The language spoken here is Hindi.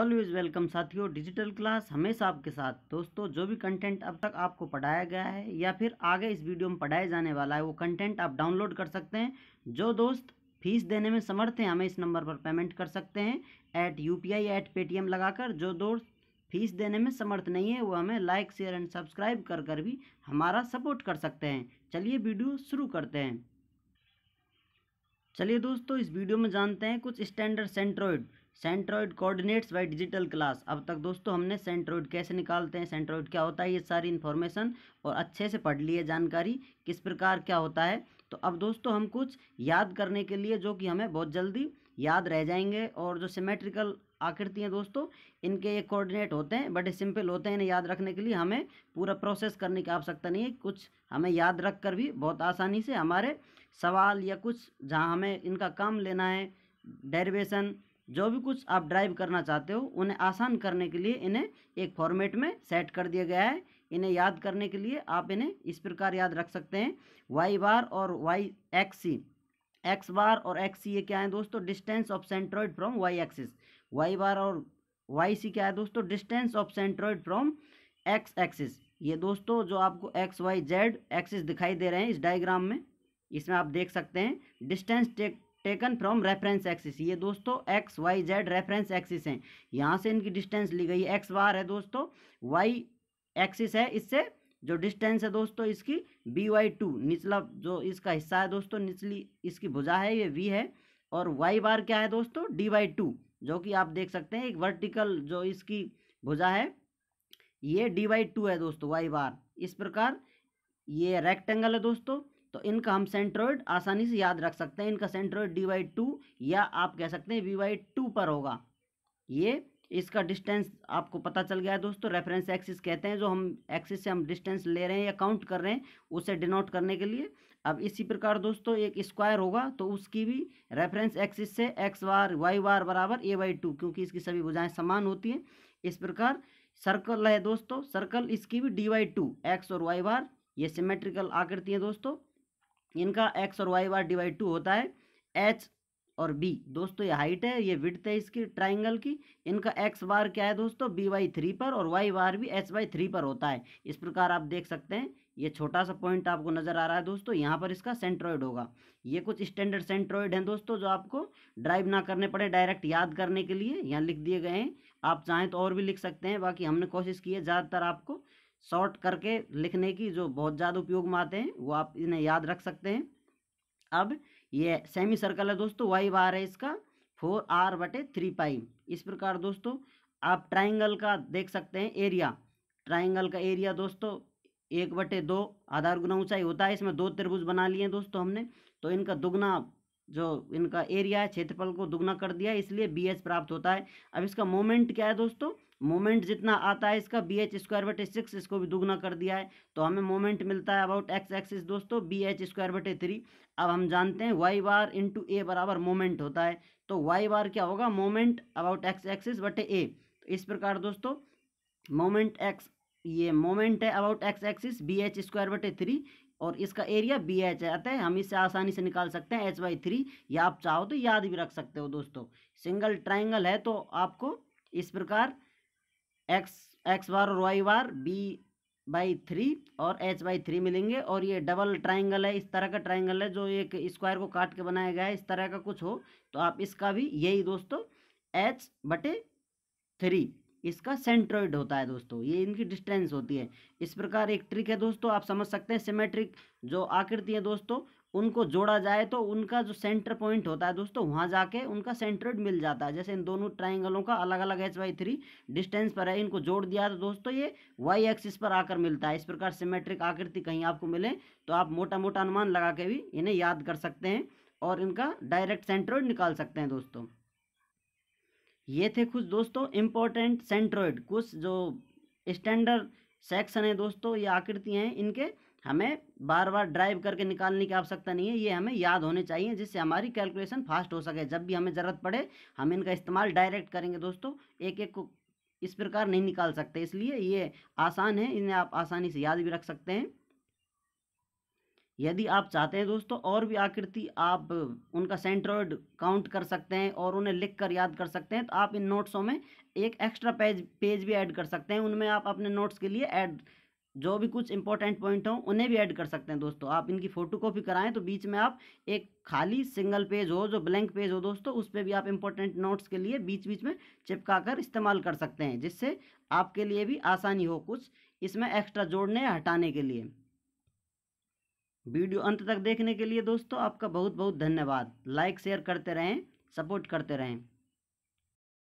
ऑलवेज वेलकम साथियों डिजिटल क्लास हमेशा आपके साथ दोस्तों जो भी कंटेंट अब तक आपको पढ़ाया गया है या फिर आगे इस वीडियो में पढ़ाया जाने वाला है वो कंटेंट आप डाउनलोड कर सकते हैं जो दोस्त फीस देने में समर्थ हैं हमें इस नंबर पर पेमेंट कर सकते हैं at U P I at Paytm लगाकर जो दोस्त फीस देने में समर्थ नहीं है वो हमें लाइक शेयर एंड सब्सक्राइब कर कर भी हमारा सपोर्ट कर सकते हैं चलिए वीडियो शुरू करते हैं चलिए दोस्तों इस वीडियो में जानते हैं कुछ standard centroid centroid coordinates by digital class अब तक दोस्तों हमने सेंट्रोइड कैसे निकालते हैं सेंट्रोइड क्या होता है ये सारी इन्फॉर्मेशन और अच्छे से पढ़ ली है जानकारी किस प्रकार क्या होता है तो अब दोस्तों हम कुछ याद करने के लिए जो कि हमें बहुत जल्दी याद रह जाएंगे और जो सिमेट्रिकल हैं दोस्तों इनके ये कोऑर्डिनेट होते हैं बड़े सिंपल होते हैं इन्हें याद रखने के लिए हमें पूरा प्रोसेस करने की आवश्यकता नहीं है कुछ हमें याद रख कर भी बहुत आसानी से हमारे सवाल या कुछ जहाँ हमें इनका काम लेना है डेरिवेशन जो भी कुछ आप ड्राइव करना चाहते हो उन्हें आसान करने के लिए इन्हें एक फॉर्मेट में सेट कर दिया गया है इन्हें याद करने के लिए आप इन्हें इस प्रकार याद रख सकते हैं वाई बार और Y X C X bar और एक्स सी ये क्या है दोस्तों distance of centroid from Y axis Y bar और वाई सी क्या है दोस्तों distance of centroid from X axis ये दोस्तों जो आपको एक्स वाई जेड एक्सिस दिखाई दे रहे हैं इस डायग्राम में इसमें आप देख सकते हैं distance take taken from reference axis ये दोस्तों X Y Z reference axis हैं यहाँ से इनकी डिस्टेंस ली गई एक्स बार है दोस्तों वाई एक्सिस है इससे जो डिस्टेंस है दोस्तों इसकी बी वाई टू निचला जो इसका हिस्सा है दोस्तों निचली इसकी भुजा है ये वी है और वाई बार क्या है दोस्तों डी वाई टू जो कि आप देख सकते हैं एक वर्टिकल जो इसकी भुजा है ये डी वाई टू है दोस्तों वाई बार इस प्रकार ये रेक्टेंगल है दोस्तों तो इनका हम सेंट्रोइड आसानी से याद रख सकते हैं इनका सेंट्रोइड डी वाई टू या आप कह सकते हैं वी वाई टू पर होगा ये इसका डिस्टेंस आपको पता चल गया है दोस्तों रेफरेंस एक्सिस कहते हैं जो हम एक्सिस से हम डिस्टेंस ले रहे हैं या काउंट कर रहे हैं उसे डिनोट करने के लिए अब इसी प्रकार दोस्तों एक स्क्वायर होगा तो उसकी भी रेफरेंस एक्सिस से एक्स वार वाई वार बराबर ए वाई टू क्योंकि इसकी सभी भुजाएं समान होती हैं इस प्रकार सर्कल है दोस्तों सर्कल इसकी भी डी वाई टू एक्स और वाई वार ये सिमेट्रिकल आकृति है दोस्तों इनका एक्स और वाई बार डिवाइड टू होता है एच और बी दोस्तों ये हाइट है ये विड्थ है इसकी ट्राइंगल की इनका एक्स बार क्या है दोस्तों बी वाई थ्री पर और वाई बार भी एच वाई थ्री पर होता है इस प्रकार आप देख सकते हैं ये छोटा सा पॉइंट आपको नज़र आ रहा है दोस्तों यहाँ पर इसका सेंट्रॉइड होगा ये कुछ स्टैंडर्ड सेंट्रॉइड हैं दोस्तों जो आपको ड्राइव ना करने पड़े डायरेक्ट याद करने के लिए यहाँ लिख दिए गए हैं आप चाहें तो और भी लिख सकते हैं बाकी हमने कोशिश की है ज़्यादातर आपको शॉर्ट करके लिखने की जो बहुत ज़्यादा उपयोग में आते हैं वो आप इन्हें याद रख सकते हैं अब ये सेमी सर्कल है दोस्तों वाई बार है इसका फोर आर बटे थ्री पाई इस प्रकार दोस्तों आप ट्राइंगल का देख सकते हैं एरिया ट्राइंगल का एरिया दोस्तों एक बटे दो आधार गुना ऊंचाई होता है इसमें दो त्रिभुज बना लिए दोस्तों हमने तो इनका दुगना जो इनका एरिया है क्षेत्रफल को दुगना कर दिया इसलिए बी एच प्राप्त होता है अब इसका मोमेंट क्या है दोस्तों मोमेंट जितना आता है इसका बी एच स्क्वायर बटे सिक्स इसको भी दुगना कर दिया है तो हमें मोमेंट मिलता है अबाउट एक्स एक्सिस दोस्तों बी एच स्क्वायर बटे थ्री अब हम जानते हैं वाई बार इंटू ए बराबर मोमेंट होता है तो वाई बार क्या होगा मोमेंट अबाउट एक्स एक्सिस बटे ए तो इस प्रकार दोस्तों मोमेंट एक्स ये मोमेंट है about X axis B H square बटे थ्री और इसका एरिया बी एच है अतः हम इसे आसानी से निकाल सकते हैं एच बाई थ्री या आप चाहो तो याद भी रख सकते हो दोस्तों सिंगल ट्राइंगल है तो आपको इस प्रकार एक्स एक्स बार और Y bar B by three और एच बाई थ्री मिलेंगे और ये डबल ट्राइंगल है इस तरह का ट्राइंगल है जो एक स्क्वायर को काट के बनाया गया है इस तरह का कुछ हो तो आप इसका भी यही दोस्तों एच बटे थ्री इसका सेंट्रोइड होता है दोस्तों ये इनकी डिस्टेंस होती है इस प्रकार एक ट्रिक है दोस्तों आप समझ सकते हैं सिमेट्रिक जो आकृति है दोस्तों उनको जोड़ा जाए तो उनका जो सेंटर पॉइंट होता है दोस्तों वहाँ जाके उनका सेंट्रोइड मिल जाता है जैसे इन दोनों ट्राइंगलों का अलग अलग एच वाई थ्री डिस्टेंस पर है इनको जोड़ दिया तो दोस्तों ये वाई एक्सिस पर आकर मिलता है इस प्रकार सिमेट्रिक आकृति कहीं आपको मिले तो आप मोटा मोटा अनुमान लगा के भी इन्हें याद कर सकते हैं और इनका डायरेक्ट सेंट्रोइड निकाल सकते हैं दोस्तों ये थे कुछ दोस्तों इम्पोर्टेंट सेंट्रोइड कुछ जो स्टैंडर्ड सेक्शन है दोस्तों ये आकृति हैं इनके हमें बार बार ड्राइव करके निकालने की आवश्यकता नहीं है ये हमें याद होने चाहिए जिससे हमारी कैलकुलेशन फास्ट हो सके जब भी हमें ज़रूरत पड़े हम इनका इस्तेमाल डायरेक्ट करेंगे दोस्तों एक एक को इस प्रकार नहीं निकाल सकते इसलिए ये आसान है इन्हें आप आसानी से याद भी रख सकते हैं यदि आप चाहते हैं दोस्तों और भी आकृति आप उनका सेंट्रोइड काउंट कर सकते हैं और उन्हें लिख कर याद कर सकते हैं तो आप इन नोट्सों में एक एक्स्ट्रा पेज पेज भी ऐड कर सकते हैं उनमें आप अपने नोट्स के लिए ऐड जो भी कुछ इंपॉर्टेंट पॉइंट हों उन्हें भी ऐड कर सकते हैं दोस्तों आप इनकी फ़ोटो कॉपी कराएं तो बीच में आप एक खाली सिंगल पेज हो जो ब्लैंक पेज हो दोस्तों उस पर भी आप इंपॉर्टेंट नोट्स के लिए बीच बीच में चिपका कर इस्तेमाल कर सकते हैं जिससे आपके लिए भी आसानी हो कुछ इसमें एक्स्ट्रा जोड़ने या हटाने के लिए वीडियो अंत तक देखने के लिए दोस्तों आपका बहुत बहुत धन्यवाद लाइक शेयर करते रहें सपोर्ट करते रहें